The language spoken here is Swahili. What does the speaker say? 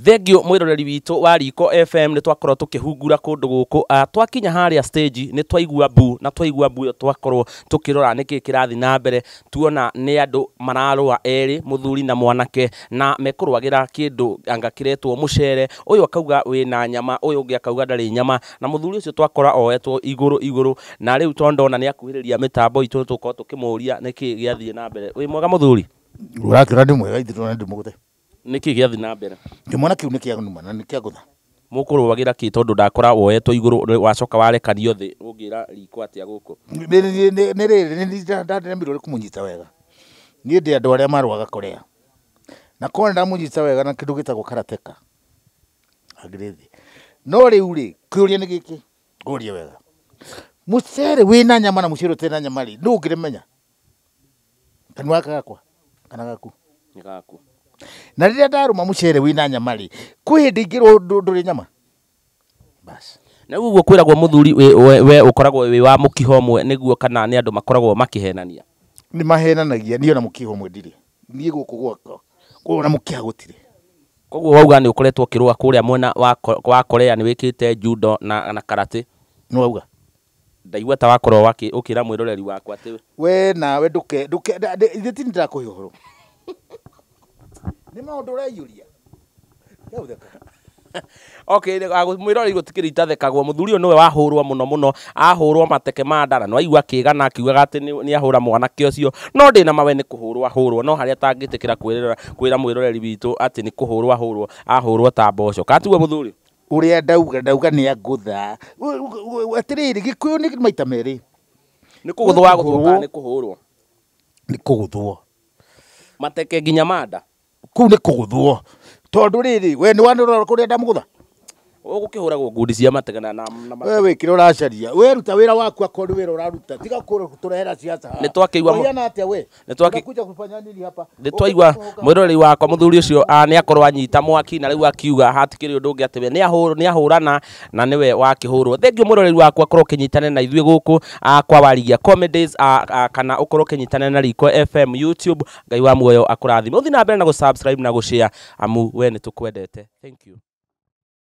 thengio mwiroreri witå wa riko fm nä twakorwo tå kä hungura kå ndå gå kå twakinya harä stage nä twaigua mbu na twaigua mbu yo twakorwo tå kä rora nä kä kä rathiä na mbere tuona nä andå mararå a erä må thuri na mwanake na mekå rwagä ra kä ndå anga kä retwo må cere å yå akauga wä na nyama å yå å ngä akauga ndarä nyama na må thuri å cio twakora oetwo igå rå igå rå na rä u tondona nä akuhä rä ria mä tambo itå nä tå korwo tå kä må ria nä kä gä athiä na mbere wä mwega må thuri å rakä ra ndä mwega ndä må niki giathi na mbere kimwana kiu nikianuma na nikiagutha mukurwagira ki tondu ndakora woetwo iguru wacoka warekanio thi ungira riko atia guku ni riri ndandemirwo kumunyita wega niä ndä andå arä a marwaga korea na korwo nä ndamunyita wega na kä ndå gä tagwo karateka agrithi no rä u rä kä å ria nä gä kä å rie wega må cere wä na nyama na må cere å na nyama rä nä å ngä rä menya kanua gaka gakwa kana gaku nä gaku na rä rä a ndaruma må cere wä na nyama rä kwä hä ndä ingä rwo ndå rä nyama basi na uguo kwä ragwo må thuri we å koragwo wä wa må kiho mwe nä guo kana nä andå makoragwo makähenania nä mahenanagia niä na må kiho mwe ndirä niä gå kå gwaka ona må kiha tirä koguo wauga nä å koretwo å kä rå kå rä a mwena wa korea nä wä kä te judo na, na karate nä wauga ndaigua ta wakorwo å kä ra mwä roreri wakwa atä we nawe ndå ke ndå ke ithä he å horo nä maå ndå å reiyå mwä igå tikä rä itathekagwo må thuri å nä wahå rwo må no må no ahå rwo mateke ma ndara no aigua akä gana akiugaga atä nä ahå ra mwanake å cio no ndä na mawe nä kå hå rwo ahå rwo no harä a tangä tä kä ra kwä ra mwä roreri witå atä nä kå hå rwo ahå rwo ahå rwo ta mboco katigwo må thuri å rä a ndauga ndauga nä angå tha atä rä rä gä kå yå nä maita merä nä kå gå thwo wagå thwo kana nä kå hå rwo nä kå gå thwo mateke nginya manda kuu nä kå gå thwo tondå rä rä we nä wanä rora kå rä a ndamå gå tha ugukihuragwo ngundi cia mategana na we we kiro uracaria we ruta wira waku akorwo wira uraruta tiga kuro turehera cia ta ni twakiigua muiana atia we ni twaki kuja kufanya nini hapa ni twaiwa mwiroreri wako muthuri ucio a ni akorwa nyita mwaki na riu akiuga hatikiri undu ungi ati ni ahuru ni ahurana na niwe wakihurwo thengio mwiroreri wako akorwo kinyitane na ithwe guku kwa waligia comedies kana ukorwo kinyitane na riko fm youtube ngai wa muoyo akurathime uthi na mbere na subscribe na share amu we ni tukwendete thank you